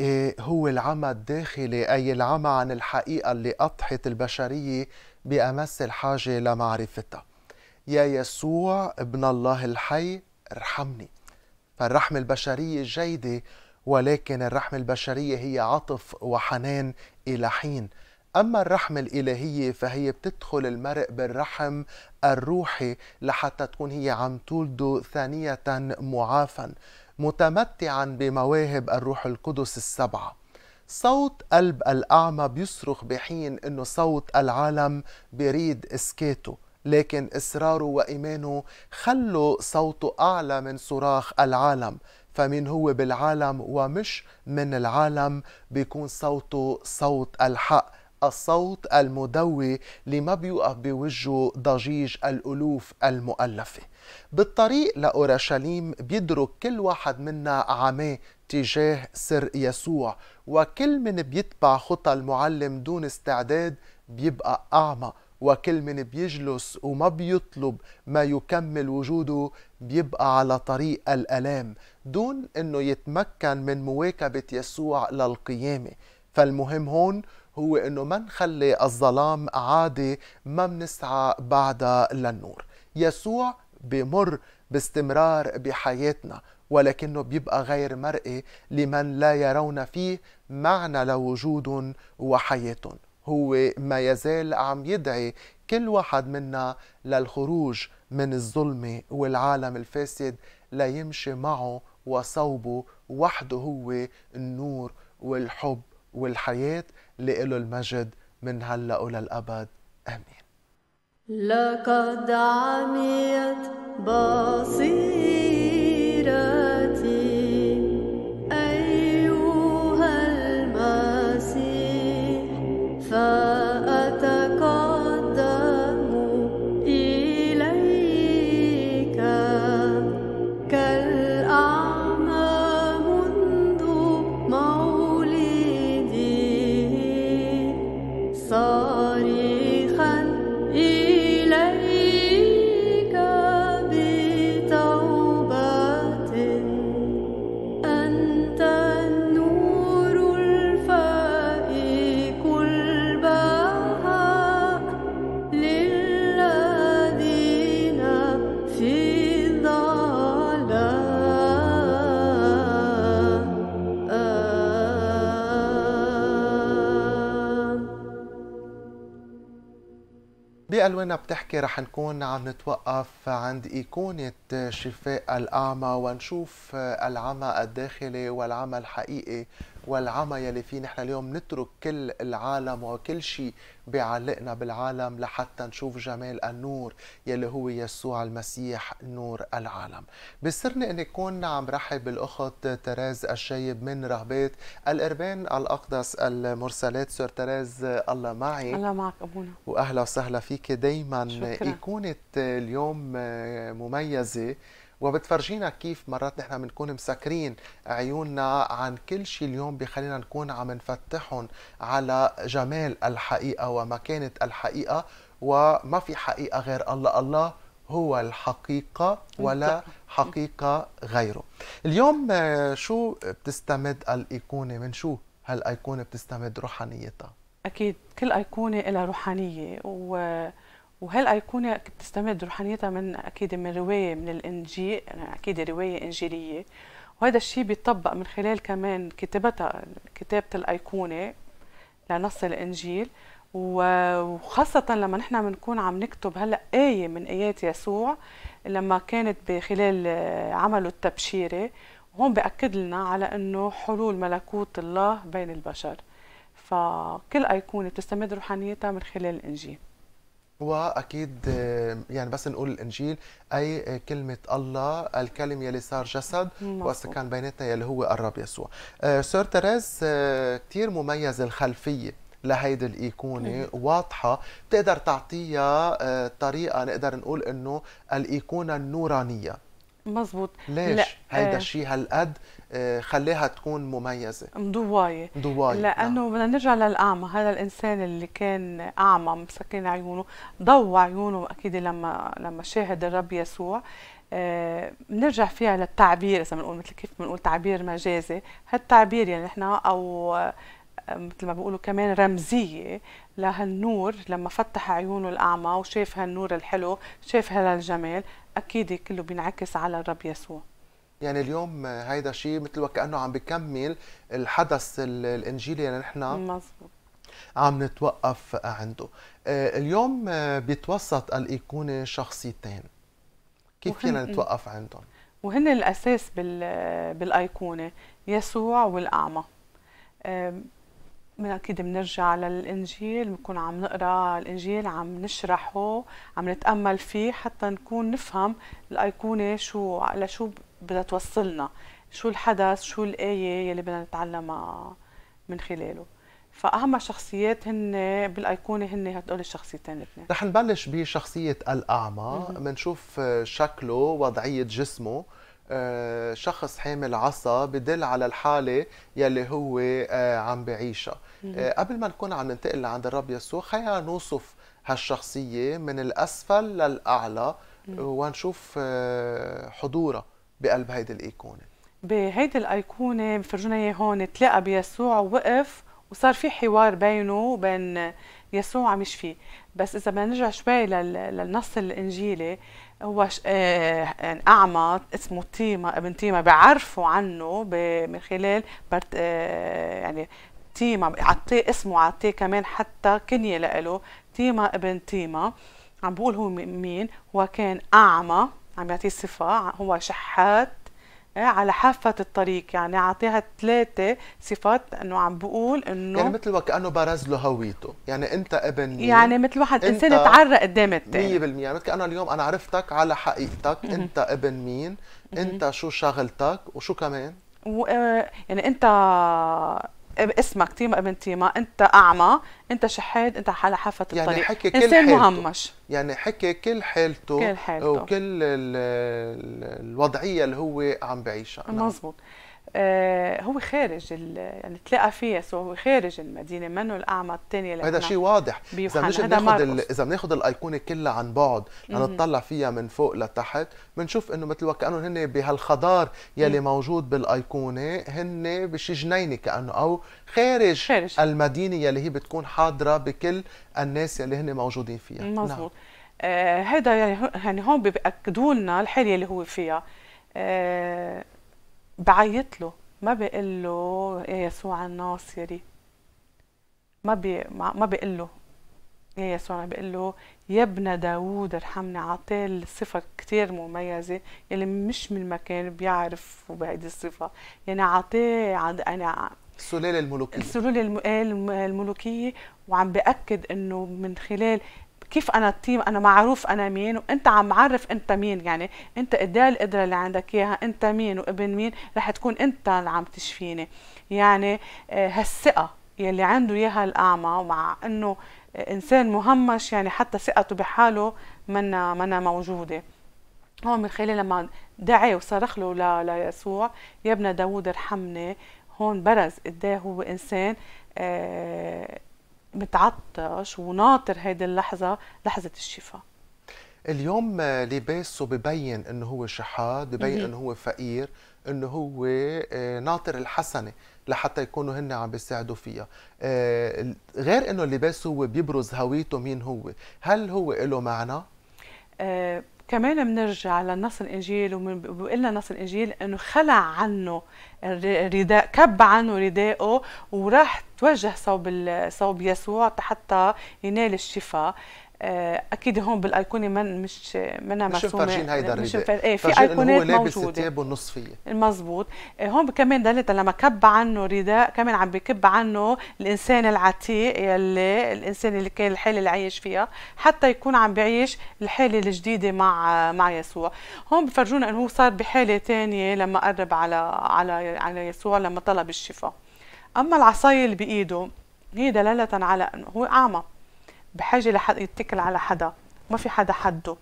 الحقيقي هو العمى الداخلي أي العمى عن الحقيقة اللي أضحت البشرية بأمس الحاجة لمعرفتها يا يسوع ابن الله الحي ارحمني فالرحمة البشرية جيدة ولكن الرحمة البشرية هي عطف وحنان إلى حين أما الرحمة الإلهية فهي بتدخل المرء بالرحم الروحي لحتى تكون هي عم تولده ثانية معافى متمتعا بمواهب الروح القدس السبعه صوت قلب الاعمى بيصرخ بحين انه صوت العالم بيريد اسكاته لكن اصراره وايمانه خلوا صوته اعلى من صراخ العالم فمن هو بالعالم ومش من العالم بيكون صوته صوت الحق الصوت المدوي لما بيوقف بوجه ضجيج الالوف المؤلفه بالطريق لأورشليم بيدرك كل واحد منا عماه تجاه سر يسوع وكل من بيتبع خطى المعلم دون استعداد بيبقى أعمى وكل من بيجلس وما بيطلب ما يكمل وجوده بيبقى على طريق الألام دون أنه يتمكن من مواكبة يسوع للقيامة فالمهم هون هو أنه ما نخلي الظلام عادي ما منسعى بعدها للنور يسوع بيمر باستمرار بحياتنا ولكنه بيبقى غير مرئي لمن لا يرون فيه معنى لوجود وحياة هو ما يزال عم يدعي كل واحد منا للخروج من الظلمة والعالم الفاسد ليمشي معه وصوبه وحده هو النور والحب والحياة لإله المجد من هلأ وللأبد آمين لقد عميت بصير ألوانة بتحكي رح نكون عم نتوقف عند إيقونة شفاء الأعمى ونشوف العمى الداخلي والعمى الحقيقي والعمى يلي فيه نحن اليوم نترك كل العالم وكل شيء بيعلقنا بالعالم لحتى نشوف جمال النور يلي هو يسوع المسيح نور العالم بسرني اني كون عم رحب بالاخت تراز الشايب من رهبات الاربان الاقدس المرسلات سور تراز الله معي الله معك ابونا واهلا وسهلا فيك دايما يكونت اليوم مميزه وبتفرجينا كيف مرات نحن بنكون مسكرين عيوننا عن كل شيء اليوم بخلينا نكون عم نفتحهم على جمال الحقيقة ومكانة الحقيقة وما في حقيقة غير الله الله هو الحقيقة ولا حقيقة غيره اليوم آه، شو بتستمد الإيقونة من شو هالأيقونة بتستمد روحانيتها أكيد كل أيقونة إلى روحانية و وهل أيقونة بتستمد روحانيتها من أكيد من رواية من الإنجيل يعني أكيد رواية إنجيلية وهذا الشيء بيطبق من خلال كمان كتابتها كتابة الأيقونة لنص الإنجيل وخاصة لما نحن بنكون عم نكتب هلا آية من آيات يسوع لما كانت بخلال عمله التبشيري وهون بأكد لنا على أنه حلول ملكوت الله بين البشر فكل أيقونة بتستمد روحانيتها من خلال الإنجيل واكيد يعني بس نقول الانجيل اي كلمه الله الكلم يلي صار جسد وسكن بيناتنا يلي هو الرب يسوع آه، سور تيريز آه، كثير مميز الخلفيه لهيدي الايقونه واضحه بتقدر تعطيها آه، طريقه نقدر نقول انه الايقونه النورانيه مزبوط ليش لا. هيدا الشيء آه، هالقد آه، خليها تكون مميزه مضوايه مضوايه نعم. لانه نعم. بدنا نرجع للاعمى هذا الانسان اللي كان اعمى مسكين عيونه ضوى عيونه اكيد لما لما شاهد الرب يسوع بنرجع آه، فيها للتعبير اذا بنقول مثل كيف بنقول تعبير مجازي هالتعبير يعني نحن او مثل ما بيقولوا كمان رمزيه لهالنور لما فتح عيونه الأعمى وشاف هالنور الحلو شاف هالجمال أكيد كله بينعكس على الرب يسوع يعني اليوم آه، هيدا شيء مثل وكأنه عم بكمل الحدث الإنجيلي اللي نحن مزبوط عم نتوقف عنده آه، اليوم آه، بيتوسط الإيقونة شخصيتين كيف فينا نتوقف عندهم وهن الأساس بالأيقونة يسوع والأعمى من اكيد بنرجع للانجيل بنكون عم نقرا الانجيل عم نشرحه عم نتامل فيه حتى نكون نفهم الايقونه شو لشو بدها توصلنا شو الحدث شو الايه يلي بدنا نتعلمها من خلاله فاهم شخصيات هن بالايقونه هن هدول الشخصيتين الاثنين رح نبلش بشخصيه الاعمى بنشوف شكله وضعيه جسمه آه، شخص حامل عصا بدل على الحالة يلي هو آه، عم بعيشها آه، قبل ما نكون عم ننتقل لعند الرب يسوع خلينا نوصف هالشخصية من الأسفل للأعلى ونشوف حضورها بقلب هيدي الأيقونة بهيدي الأيقونة بفرجونا هون تلاقى بيسوع وقف وصار في حوار بينه وبين يسوع عم يشفيه بس اذا بدنا نرجع شوي للنص الانجيلي هو آه، يعني اعمى اسمه تيما ابن تيما بيعرفوا عنه من خلال برت آه، يعني تيما عطيه اسمه عطيه كمان حتى كنيه لإله تيما ابن تيما عم بقول هو مين هو كان اعمى عم يعطيه صفه هو شحات إيه، على حافة الطريق يعني أعطيها ثلاثة صفات أنه عم بقول أنه يعني مثل وكأنه برز له هويته يعني أنت ابن يعني مثل واحد إنسان تعرى قدام التاني 100% يعني مثل كأنه اليوم أنا عرفتك على حقيقتك م -م. أنت ابن مين م أنت شو شغلتك وشو كمان و... آه، يعني أنت اسمك تيما ابن تيما انت اعمى انت شحاد انت على حافه يعني الطريق يعني حكي كل انسان مهمش يعني حكي كل حالته كل حالته وكل الوضعيه اللي هو عم بعيشها نعم. مزبوط آه، هو خارج يعني تلاقى فيها سو هو خارج المدينه منه الاعمى اللي هذا شيء واضح اذا بناخذ اذا بناخذ الايقونه كلها عن بعد لنطلع فيها من فوق لتحت بنشوف انه مثل وكانه هن بهالخضار يلي مم. موجود بالايقونه هن بشي جنينه كانه او خارج, خارج المدينه يلي هي بتكون حاضره بكل الناس يلي هن موجودين فيها نعم. مظبوط هذا آه يعني, يعني هون بياكدوا لنا الحاله اللي هو فيها آه بعيط له ما بقول له يا إيه يسوع الناصري ما بي ما بقول له يا إيه يسوع انا بقول له يا ابن داوود ارحمني عطيه صفة كتير مميزة يلي مش من مكان بيعرف بهيدي الصفة يعني عطيه عد... انا يعني السلالة الملوكية السلالة إيه الملوكية وعم بأكد انه من خلال كيف انا التيم انا معروف انا مين وانت عم عرف انت مين يعني انت ادي القدره اللي عندك اياها انت مين وابن مين رح تكون انت اللي عم تشفيني يعني آه، هالثقه يلي عنده اياها الاعمى ومع انه انسان مهمش يعني حتى ثقته بحاله منا منا موجوده هون من خلال لما دعى وصرخ له ليسوع يا ابن داوود ارحمني هون برز قديه هو انسان آه متعطش وناطر هيدي اللحظه لحظه الشفاء اليوم لباسه ببين انه هو شحات ببين انه هو فقير انه هو آه، ناطر الحسنه لحتى يكونوا هن عم بيساعدوا فيها آه، غير انه اللباس هو بيبرز هويته مين هو هل هو له معنى آه، كمان بنرجع لنص الانجيل وبقول لنا نص الانجيل انه خلع عنه الرداء كب عنه رداءه وراح توجه صوب صوب يسوع حتى ينال الشفاء آه، اكيد هون بالايقونه من مش منا مرسومه مش مفرجين هيدا الرداء مش مفر... ايه في ايقونات هو لابس ثيابه فيه مضبوط هون كمان دلتا طيب، لما كب عنه رداء كمان عم بكب عنه الانسان العتيق يلي الانسان اللي كان الحاله اللي عايش فيها حتى يكون عم بعيش الحاله الجديده مع مع يسوع هون بفرجونا انه هو صار بحاله ثانيه لما قرب على على على يسوع لما طلب الشفاء اما العصايه اللي بايده هي دلاله على انه هو اعمى بحاجه لحد يتكل على حدا ما في حدا حده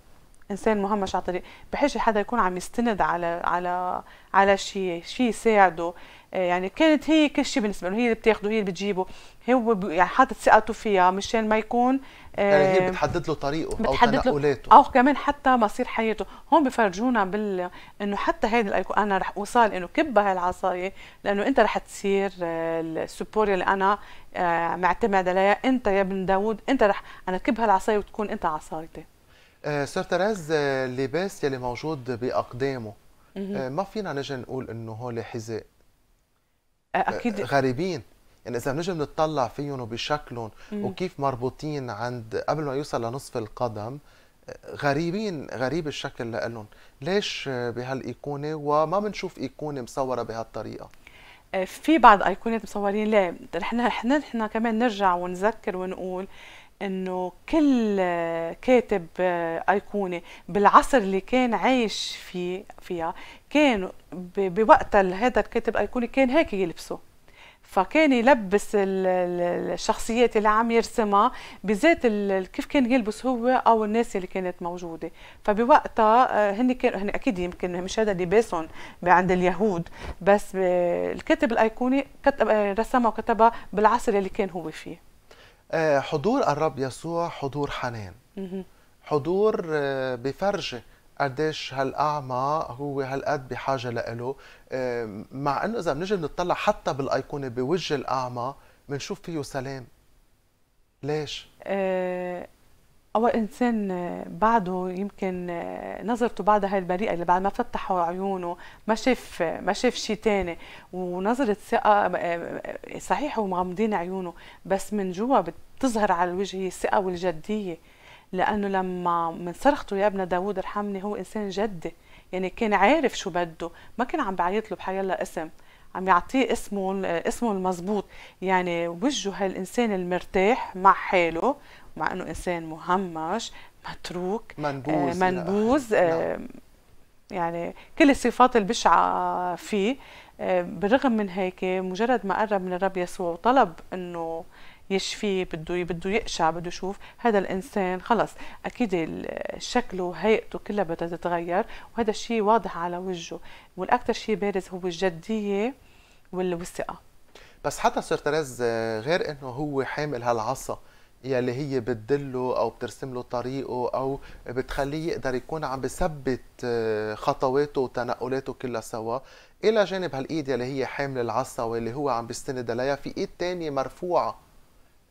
انسان مهمش على طريق بحاجه حدا يكون عم يستند على على على شيء شيء يساعده آه، يعني كانت هي كل شيء بالنسبه له هي اللي بتاخده هي اللي بتجيبه هو يعني حاطط ثقته فيها مشان ما يكون يعني هي آه، بتحدد له طريقه بتحدد او تنقلاته او كمان حتى مصير حياته هون بفرجونا بال انه حتى هذه الايقونه انا رح اوصل انه كبها هالعصايه لانه انت رح تصير آه، السبور اللي انا آه، معتمد عليها انت يا ابن داوود انت رح انا كب هالعصايه وتكون انت عصايتي آه سير تراز اللباس يلي موجود باقدامه آه ما فينا نجي نقول انه هول حذاء اكيد غريبين يعني اذا بنجي نتطلع فيهم وبشكلهم وكيف مربوطين عند قبل ما يوصل لنصف القدم غريبين غريب الشكل لهم ليش بهالايقونه وما بنشوف ايقونه مصوره بهالطريقه آه، في بعض ايقونات مصورين لا رح نحن كمان نرجع ونذكر ونقول انه كل كاتب ايقونه بالعصر اللي كان عايش فيه فيها كان بوقت هذا الكاتب ايقوني كان هيك يلبسه فكان يلبس الشخصيات اللي عم يرسمها بذات كيف كان يلبس هو او الناس اللي كانت موجوده فبوقتها آه، هن كانوا هن اكيد يمكن مش هذا لباسهم عند اليهود بس آه، الكاتب الايقوني كتب آه، رسمها وكتبها بالعصر اللي كان هو فيه حضور الرب يسوع حضور حنان حضور بفرجه قديش هالاعمى هو هالقد بحاجه لإله آه، مع انه اذا بنجي بنطلع حتى بالايقونه بوجه الاعمى بنشوف فيه سلام ليش؟ آه، اول انسان آه، بعده يمكن نظرته بعدها هاي البريئه اللي بعد ما فتحوا عيونه ما شاف ما شاف شيء ثاني ونظره ثقه صحيح ومغمضين عيونه بس من جوا بتظهر على الوجه هي الثقه والجديه لانه لما من صرخته يا ابن داوود ارحمني هو انسان جدي يعني كان عارف شو بده ما كان عم بعيط له بحي الله اسم عم يعطيه اسمه اسمه المزبوط يعني وجه هالانسان المرتاح مع حاله مع انه انسان مهمش متروك منبوز, آه منبوز نعم. آه يعني كل الصفات البشعه فيه آه بالرغم من هيك مجرد ما قرب من الرب يسوع وطلب انه يشفيه بده بده يقشع بده يشوف هذا الانسان خلص اكيد شكله هيئته كلها بدها تتغير وهذا الشيء واضح على وجهه والاكثر شيء بارز هو الجديه والثقه بس حتى سير تريز آه، غير انه هو حامل هالعصا يلي هي بتدله او بترسم له طريقه او بتخليه يقدر يكون عم بثبت آه، خطواته وتنقلاته كلها سوا الى جانب هالايد يلي هي حامل العصا واللي هو عم بيستند عليها في ايد تانية مرفوعه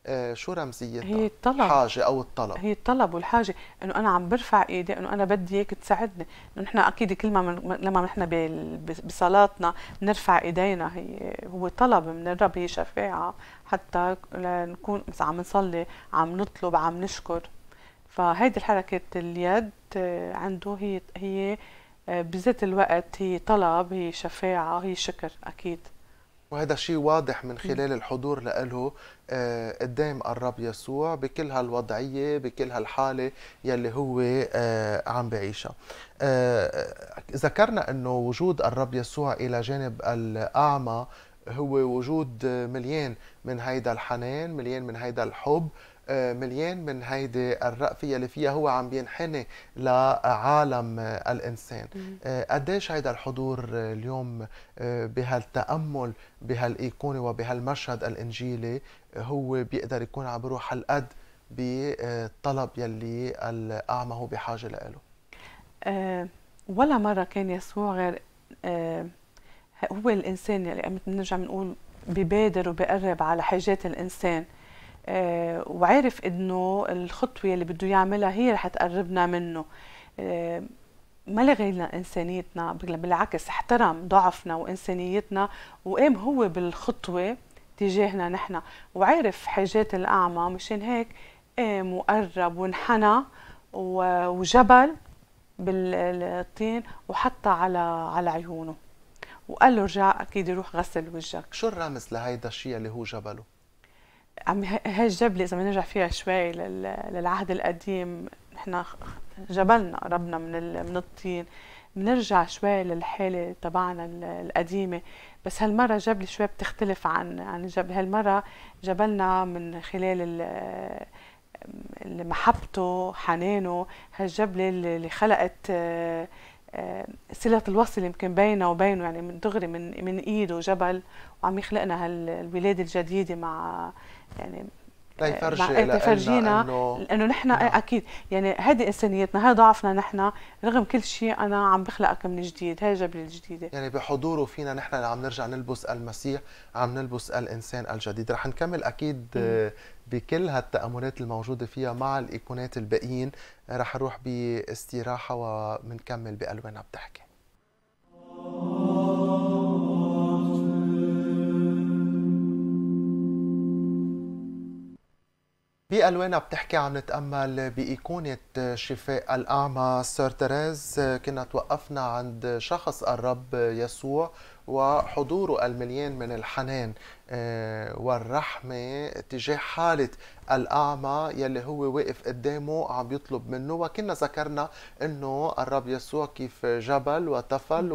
آه، شو رمزيتها؟ هي الطلب حاجة أو الطلب هي الطلب والحاجة إنه أنا عم برفع إيدي إنه أنا بدي إياك تساعدني، إنه نحن أكيد كل ما من لما نحن بصلاتنا بنرفع إيدينا هي هو طلب من الرب هي شفاعة حتى نكون مثلا عم نصلي عم نطلب عم نشكر فهيدي الحركة اليد آه، عنده هي هي آه، بذات الوقت هي طلب هي شفاعة هي شكر أكيد وهذا شيء واضح من خلال الحضور له قدام آه، الرب يسوع بكل هالوضعية بكل هالحالة يلي هو آه، عم بعيشها آه، ذكرنا أنه وجود الرب يسوع إلى جانب الأعمى هو وجود مليان من هيدا الحنان مليان من هيدا الحب آه، مليان من هيدي الرأفية اللي فيها هو عم بينحني لعالم آه، الإنسان آه، قديش هيدا الحضور اليوم بهالتأمل بهالإيقونة وبهالمشهد الإنجيلي هو بيقدر يكون عم بروح هالقد بالطلب يلي الأعمى هو بحاجة لإله أه ولا مرة كان يسوع غير أه هو الإنسان اللي بنرجع بنقول ببادر وبقرب على حاجات الإنسان آه، وعارف انه الخطوه اللي بده يعملها هي رح تقربنا منه آه، ما لغينا انسانيتنا بالعكس احترم ضعفنا وانسانيتنا وقام هو بالخطوه تجاهنا نحن وعارف حاجات الاعمى مشان هيك قام وقرب وانحنى وجبل بالطين وحطها على على عيونه وقال له ارجع اكيد يروح غسل وجهك شو الرمز لهيدا الشيء اللي هو جبله عم هالجبلة إذا بنرجع فيها شوي للعهد القديم نحن جبلنا قربنا من من الطين بنرجع شوي للحالة تبعنا القديمة بس هالمرة جبل شوي بتختلف عن عن الجبل هالمرة جبلنا من خلال محبته حنانه هالجبلة اللي خلقت آه، صلة الوصل يمكن بينه وبينه يعني من دغري من من ايده جبل وعم يخلقنا هالولادة الجديدة مع يعني تيفرجي آه، تفرجينا انه لانه نحن نعم. اكيد يعني هذه انسانيتنا هذا ضعفنا نحن رغم كل شيء انا عم بخلقك من جديد هي جبل الجديده يعني بحضوره فينا نحن عم نرجع نلبس المسيح عم نلبس الانسان الجديد رح نكمل اكيد بكل هالتأملات الموجودة فيها مع الإيقونات الباقيين رح نروح باستراحة ومنكمل بألوانها بتحكي بألوانها بتحكي عم نتأمل بإيقونة شفاء الأعمى سير تيريز كنا توقفنا عند شخص الرب يسوع وحضوره المليان من الحنان آه، والرحمة تجاه حالة الأعمى يلي هو واقف قدامه عم يطلب منه وكنا ذكرنا أنه الرب يسوع كيف جبل وتفل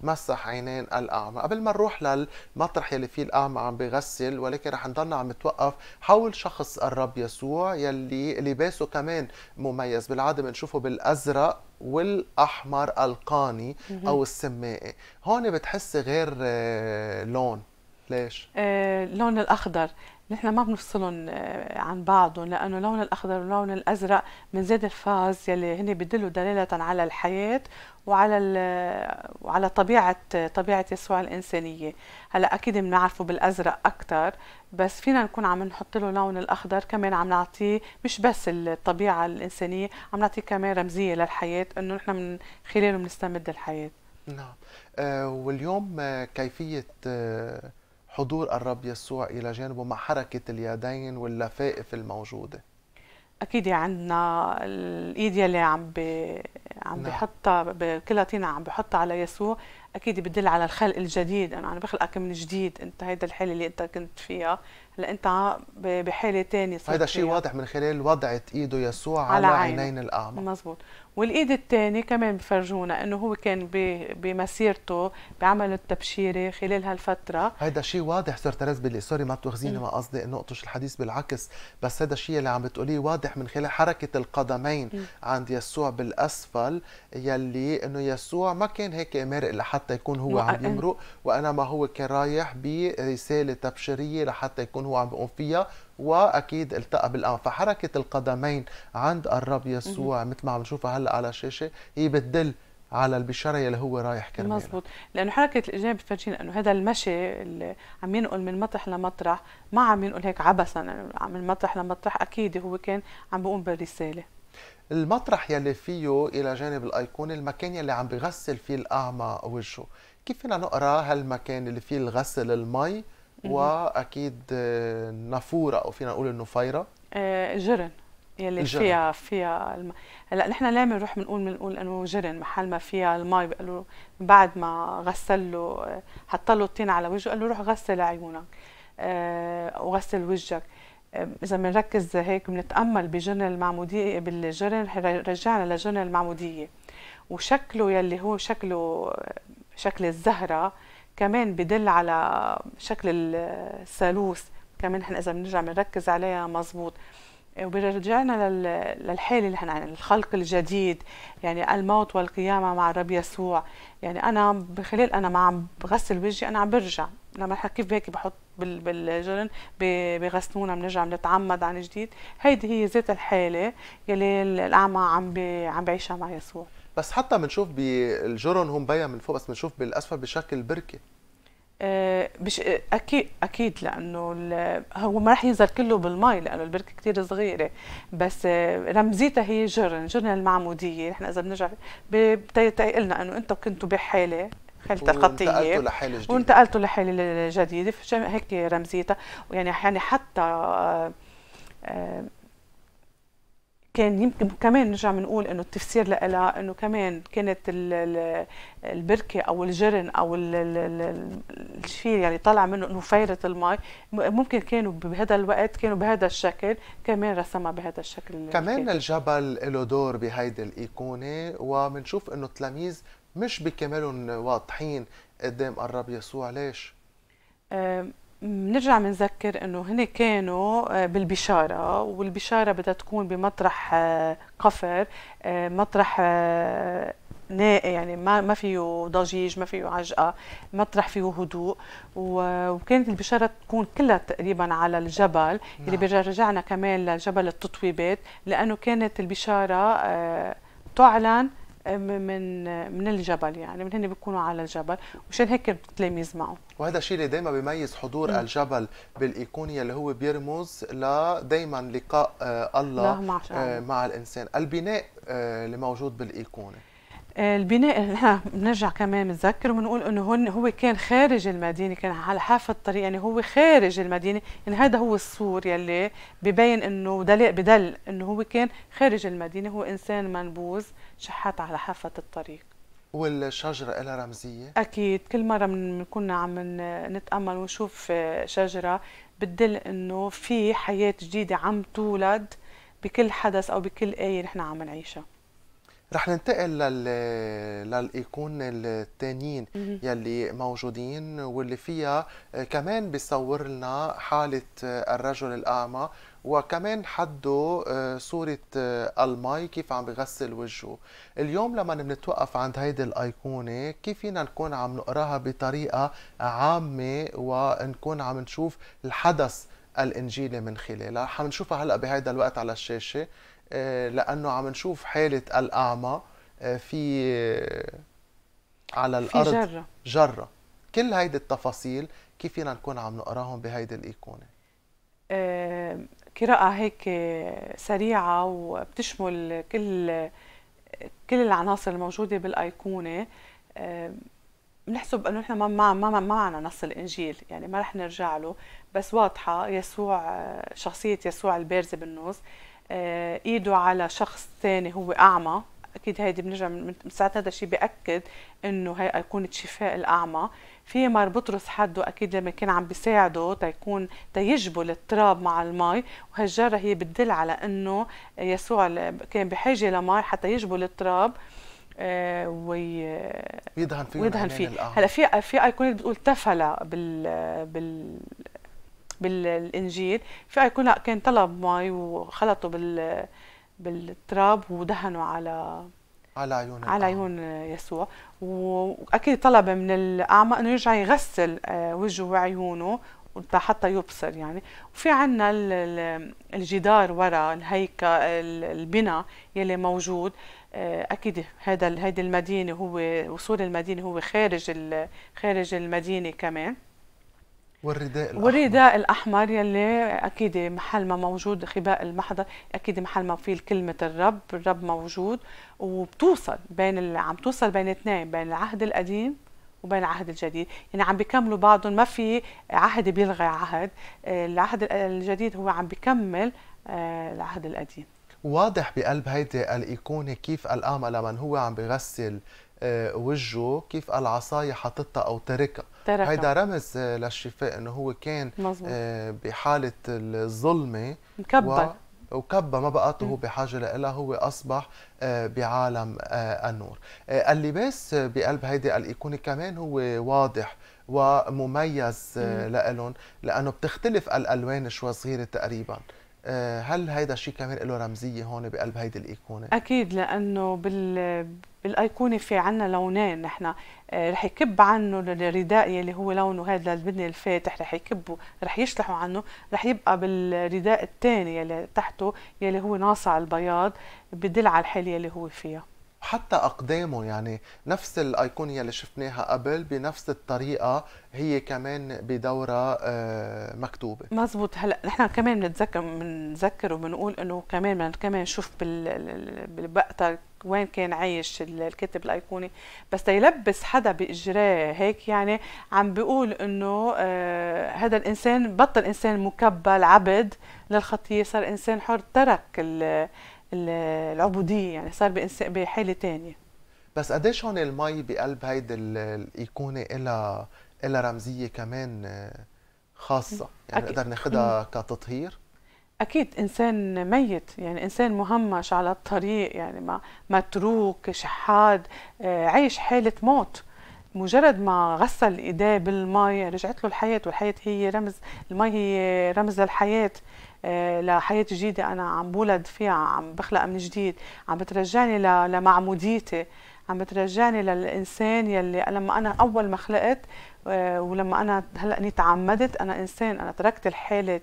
ومسح عينين الأعمى قبل ما نروح للمطرح يلي فيه الأعمى عم بغسل ولكن رح نضلنا عم نتوقف حول شخص الرب يسوع يلي لباسه كمان مميز بالعادة بنشوفه بالأزرق والأحمر القاني أو السمائي هون بتحس غير آه، لون ليش؟ آه اللون الاخضر نحن ما بنفصلهم آه، عن بعضهم لانه اللون الاخضر واللون الازرق من زيت الفاز يلي هن بيدلوا دلاله على الحياه وعلى وعلى طبيعه طبيعه يسوع الانسانيه هلا اكيد بنعرفه بالازرق اكثر بس فينا نكون عم نحط له لون الاخضر كمان عم نعطيه مش بس الطبيعه الانسانيه عم نعطيه كمان رمزيه للحياه انه نحن من خلاله بنستمد الحياه نعم آه واليوم آه، كيفيه آه حضور الرب يسوع إلى جانبه مع حركة اليدين واللفائف الموجودة أكيد يعني عندنا الإيد يلي عم بي عم نعم. بحطها بكل عم بحطها على يسوع أكيد بدل على الخلق الجديد أنه عم بخلقك من جديد أنت هيدا الحالة اللي أنت كنت فيها لانت بحاله ثانيه هذا الشيء واضح من خلال وضعه ايده يسوع على, على عينين الاعمى مزبوط والايد الثاني كمان بفرجونا انه هو كان بمسيرته بعمل التبشيري خلال هالفتره هيدا شيء واضح صرت ترز باللي سوري ما بتاخذيني ما قصدي انه اقطش الحديث بالعكس بس هذا الشيء اللي عم بتقوليه واضح من خلال حركه القدمين م. عند يسوع بالاسفل يلي انه يسوع ما كان هيك مرق لحتى يكون هو عم يمرق وانما هو كان رايح برساله تبشيريه لحتى يكون بيكون هو عم بيقوم فيها واكيد التقى بالقمر فحركه القدمين عند الرب يسوع مثل ما عم نشوفها هلا على الشاشه هي بتدل على البشرة اللي هو رايح كرمالها مزبوط لانه حركه الاجنبي بتفرجينا انه هذا المشي اللي عم ينقل من مطرح لمطرح ما عم ينقل هيك عبثا يعني من مطرح لمطرح اكيد هو كان عم بيقوم بالرساله المطرح يلي فيه الى جانب الايقونه المكان يلي عم بغسل فيه الاعمى وجهه كيف فينا نقرا هالمكان اللي فيه الغسل المي واكيد آه، نافوره او فينا نقول النفيره آه، جرن يلي الجرن. فيها فيها الم... هلا نحن ليه بنروح بنقول بنقول انه جرن محل ما فيها المي قالوا بعد ما غسل له آه، حط له الطين على وجهه قال له روح غسل عيونك وغسل وجهك اذا بنركز هيك بنتامل بجرن المعموديه بالجرن رجعنا لجرن المعموديه وشكله يلي هو شكله شكل الزهره كمان بدل على شكل الثالوث كمان احنا اذا بنرجع بنركز عليها مزبوط ورجعنا للحاله اللي احنا الخلق الجديد يعني الموت والقيامه مع الرب يسوع يعني انا من خلال انا ما عم بغسل وجهي انا عم برجع لما كيف هيك بحط بالجرن بغسلونا بنرجع بنتعمد عن جديد هيدي هي ذات الحاله يلي الاعمى عم عم بعيشها مع يسوع بس حتى بنشوف بالجرن هون بيا من فوق بس بنشوف بالاسفل بشكل بركه أه بش آه، اكيد اكيد لانه هو ما راح ينزل كله بالماء لانه البركه كثير صغيره بس آه، رمزيتها هي جرن جرن المعموديه نحن اذا بنرجع بتقلنا انه انتم كنتوا بحاله خالته خطيه وانتقلتوا لحاله جديده وانتقلتوا لحاله جديده هيك رمزيتها يعني يعني حتى آه، كان يمكن كمان نرجع بنقول انه التفسير لها انه كمان كانت البركه او الجرن او الشيء يعني طلع منه انه فيره المي ممكن كانوا بهذا الوقت كانوا بهذا الشكل كمان رسمها بهذا الشكل كمان الكاتب. الجبل له دور بهيدي الايقونه وبنشوف انه التلاميذ مش بكمالهم واضحين قدام الرب يسوع ليش؟ بنرجع بنذكر انه هن كانوا آه، بالبشاره والبشاره بدها تكون بمطرح آه، قفر آه، مطرح نائي يعني ما ما فيه ضجيج ما فيه عجقه مطرح فيه هدوء وكانت البشاره تكون كلها تقريبا على الجبل نعم. اللي بيرجعنا كمان لجبل التطويبات لانه كانت البشاره تعلن من من الجبل يعني من هن بيكونوا على الجبل وشان هيك التلاميذ معه وهذا الشيء اللي دائما بيميز حضور م. الجبل بالايقونيه اللي هو بيرمز لدائما لقاء آه، الله مع, آه، مع الانسان البناء آه، اللي موجود بالايقونه آه، البناء نحن بنرجع كمان بنذكر وبنقول انه هن هو كان خارج المدينه كان على حافه الطريق يعني هو خارج المدينه يعني هذا هو السور يلي ببين انه دليل بدل انه هو كان خارج المدينه هو انسان منبوذ شحات على حافه الطريق والشجرة لها رمزية؟ أكيد كل مرة بنكون عم نتأمل ونشوف آه، شجرة بتدل إنه في حياة جديدة عم تولد بكل حدث أو بكل آية نحن عم نعيشها رح ننتقل لل للايكون الثانيين يلي موجودين واللي فيها آه، كمان بيصور لنا حاله آه، الرجل الاعمى وكمان حده آه، صورة المي كيف عم بغسل وجهه اليوم لما نتوقف عند هيدي الأيقونة كيف فينا نكون عم نقراها بطريقة عامة ونكون عم نشوف الحدث الإنجيلي من خلالها حنشوفها هلأ بهيدا الوقت على الشاشة آه، لانه عم نشوف حاله الاعمى آه، في آه، على الارض في جره جره كل هيدي التفاصيل كيف فينا نكون عم نقراهم بهيدي الايقونه قراءه هيك سريعه وبتشمل كل كل العناصر الموجوده بالايقونه بنحسب انه نحن ما ما ما ما معنا نص الانجيل يعني ما رح نرجع له بس واضحه يسوع شخصيه يسوع البارزه بالنص آه، ايده على شخص ثاني هو اعمى اكيد هيدي بنرجع من ساعات هذا الشيء باكد انه هي ايقونه شفاء الاعمى في مار بطرس حده اكيد لما كان عم بيساعده تيكون تيجبل التراب مع المي وهالجاره هي بتدل على انه يسوع كان بحاجه لمي حتى يجبل التراب آه، ويدهن فيه ويدهن فيه هلا في في ايقونه بتقول تفلا بال بال بالانجيل في يكون آية لا كان طلب مي وخلطوا بال بالتراب ودهنوا على على عيون على عيون يسوع واكيد طلب من الاعمى انه يرجع يغسل آه، وجهه وعيونه حتى يبصر يعني وفي عنا الجدار ورا الهيكل البناء يلي موجود آه، اكيد هذا هيدي المدينه هو وصول المدينه هو خارج خارج المدينه كمان والرداء الأحمر والرداء الأحمر يلي أكيد محل ما موجود خباء المحضر أكيد محل ما في كلمة الرب الرب موجود وبتوصل بين اللي عم توصل بين اثنين بين العهد القديم وبين العهد الجديد يعني عم بيكملوا بعضهم ما في عهد بيلغي عهد آه، العهد الجديد هو عم بيكمل آه، العهد القديم واضح بقلب هيدي الإيقونة كيف الأعمى لمن هو عم بغسل آه، وجهه كيف العصاية حاطتها أو تركها تركها هيدا رمز آه، للشفاء انه هو كان مزبوط. آه، بحاله الظلمه مكبل و... وكبه ما بقى هو بحاجه لها هو اصبح بعالم النور اللباس بقلب هيدي الإيكونة كمان هو واضح ومميز لهم لانه بتختلف الالوان شوي صغيره تقريبا آه، هل هيدا الشيء كمان له رمزيه هون بقلب هيدي الايقونه؟ اكيد لانه بال بالايقونه في عنا لونين نحن آه، رح يكب عنه الرداء يلي هو لونه هذا البني الفاتح رح يكبه رح يشلحوا عنه رح يبقى بالرداء الثاني يلي تحته يلي هو ناصع البياض بدل على الحاله اللي هو فيها حتى أقدامه يعني نفس الأيقونية اللي شفناها قبل بنفس الطريقة هي كمان بدورة آه، مكتوبة مزبوط هلا نحن كمان بنتذكر بنذكر وبنقول انه كمان كمان نشوف بالوقت وين كان عايش الكاتب الايقوني بس تيلبس حدا باجراه هيك يعني عم بيقول انه آه، هذا الانسان بطل انسان مكبل عبد للخطيه صار انسان حر ترك العبوديه يعني صار بحاله ثانيه بس قديش هون المي بقلب هيدي الايقونه إلى إلى رمزيه كمان خاصه يعني نقدر ناخدها كتطهير اكيد انسان ميت يعني انسان مهمش على الطريق يعني ما متروك شحاد آه، عايش حاله موت مجرد ما غسل ايديه بالمي رجعت له الحياه والحياه هي رمز المي هي رمز للحياه آه، لحياه جديده انا عم بولد فيها عم بخلق من جديد عم بترجعني لمعموديتي عم بترجعني للانسان يلي لما انا اول ما خلقت آه، ولما انا هلا اني تعمدت انا انسان انا تركت الحاله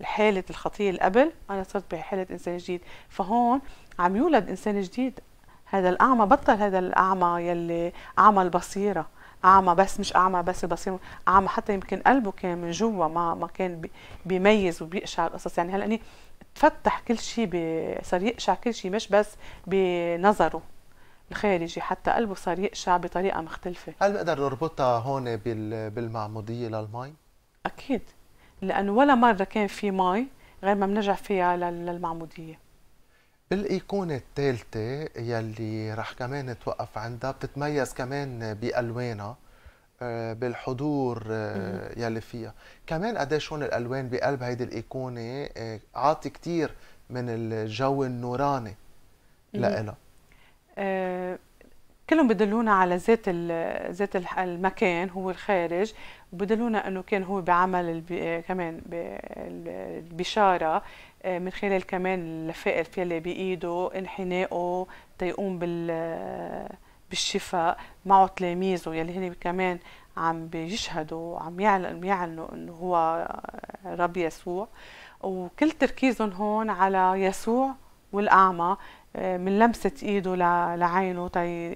الحاله الخطيه اللي قبل انا صرت بحاله انسان جديد فهون عم يولد انسان جديد هذا الاعمى بطل هذا الاعمى يلي اعمى البصيره اعمى بس مش اعمى بس البصير اعمى حتى يمكن قلبه كان من جوا ما ما كان بيميز وبيقشع القصص يعني هلا تفتح كل شيء صار يقشع كل شيء مش بس بنظره الخارجي حتى قلبه صار يقشع بطريقه مختلفه هل بقدر نربطها هون بالمعموديه للمي اكيد لانه ولا مره كان في مي غير ما بنرجع فيها للمعموديه بالايقونه الثالثه يلي رح كمان نتوقف عندها بتتميز كمان بالوانها آه، بالحضور آه، يلي فيها كمان قديش هون الالوان بقلب هيدي الايقونه آه، عاطي كتير من الجو النوراني لإلها كلهم بدلونا على ذات ذات المكان هو الخارج وبدلونا انه كان هو بعمل كمان البشاره آه، من خلال كمان اللفائف يلي بايده انحنائه تيقوم بال بالشفاء معه تلاميذه يلي هن كمان عم بيشهدوا وعم يعلن يعلنوا انه هو رب يسوع وكل تركيزهم هون على يسوع والاعمى آه، من لمسه ايده لعينه تي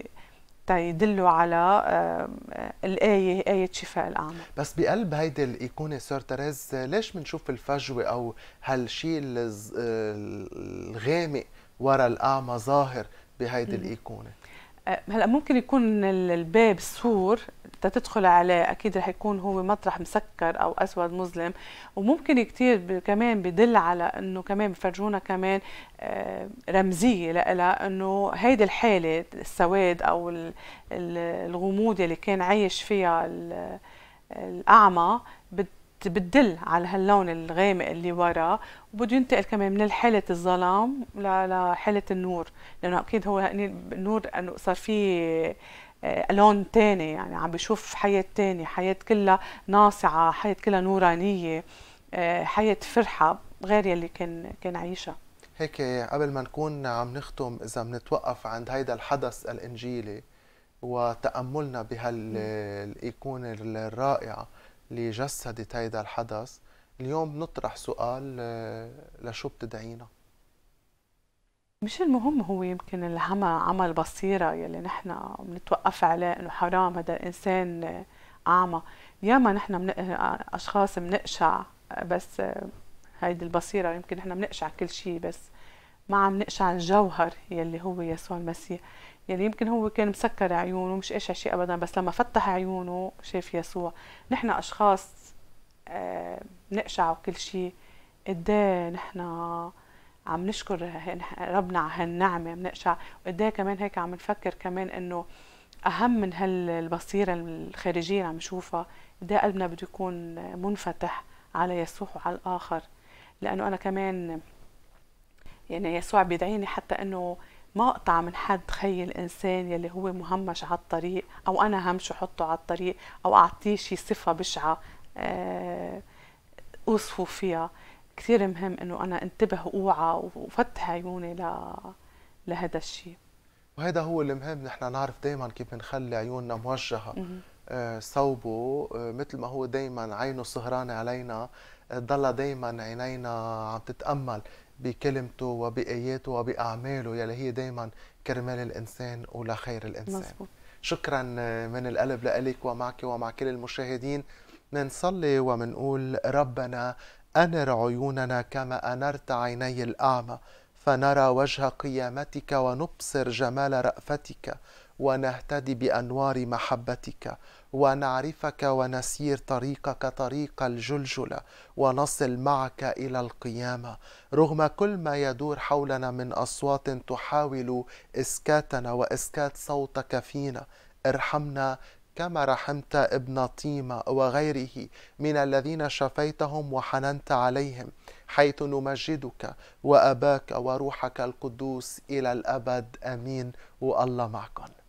تيدلوا على الآية آه، آية شفاء الأعمى بس بقلب هيدي الإيقونة سور تريز ليش بنشوف الفجوة أو هالشيء آه، الغامق ورا الأعمى ظاهر بهيدي الإيقونة؟ هلا ممكن يكون الباب سور تدخل عليه اكيد رح يكون هو مطرح مسكر او اسود مظلم وممكن كتير كمان بدل على انه كمان بفرجونا كمان آه، رمزيه لها انه هيدي الحاله السواد او الغموض اللي كان عايش فيها الاعمى بتدل على هاللون الغامق اللي ورا وبده ينتقل كمان من حالة الظلام لحالة النور لأنه أكيد هو يعني النور أنه صار فيه آه، لون تاني يعني عم بشوف حياة ثانيه حياة كلها ناصعة حياة كلها نورانية آه، حياة فرحة غير يلي كان كان عايشها هيك قبل ما نكون عم نختم إذا بنتوقف عند هيدا الحدث الإنجيلي وتأملنا بهالإيقونة الرائعة اللي جسدت هيدا الحدث اليوم بنطرح سؤال آه، لشو بتدعينا مش المهم هو يمكن العمى عمى البصيره يلي نحن بنتوقف عليه انه حرام هذا الانسان آه، اعمى ياما نحن من... آه، اشخاص بنقشع بس هيدي البصيره يمكن نحن بنقشع كل شيء بس ما عم نقشع الجوهر يلي هو يسوع المسيح يعني يمكن هو كان مسكر عيونه مش قاشع شيء ابدا بس لما فتح عيونه شاف يسوع نحن اشخاص بنقشع آه، نقشع وكل شيء قد نحن عم نشكر ربنا على هالنعمه بنقشع وقد كمان هيك عم نفكر كمان انه اهم من هالبصيره الخارجيه اللي عم نشوفها قد قلبنا بده يكون منفتح على يسوع وعلى الاخر لانه انا كمان يعني يسوع بيدعيني حتى انه مقطع من حد خي الإنسان يلي هو مهمش على الطريق أو أنا همش احطه على الطريق أو أعطيه شي صفة بشعة آه، أوصفه فيها كثير مهم إنه أنا انتبه وأوعى وفتح عيوني ل... لهذا الشيء وهذا هو المهم نحن نعرف دائما كيف نخلي عيوننا موجهه صوبه آه، آه، مثل ما هو دائما عينه سهرانه علينا تضلها دائما عينينا عم تتامل بكلمته وبآياته وبأعماله يلي هي دايما كرمال الإنسان ولخير الإنسان مزبوط. شكرا آه، من القلب لك ومعك ومع كل المشاهدين منصلي ومنقول ربنا أنر عيوننا كما أنرت عيني الأعمى فنرى وجه قيامتك ونبصر جمال رأفتك ونهتدي بانوار محبتك ونعرفك ونسير طريقك طريق الجلجله ونصل معك الى القيامه رغم كل ما يدور حولنا من اصوات تحاول اسكاتنا واسكات صوتك فينا ارحمنا كما رحمت ابن طيمة وغيره من الذين شفيتهم وحننت عليهم حيث نمجدك وأباك وروحك القدوس إلى الأبد أمين والله معكم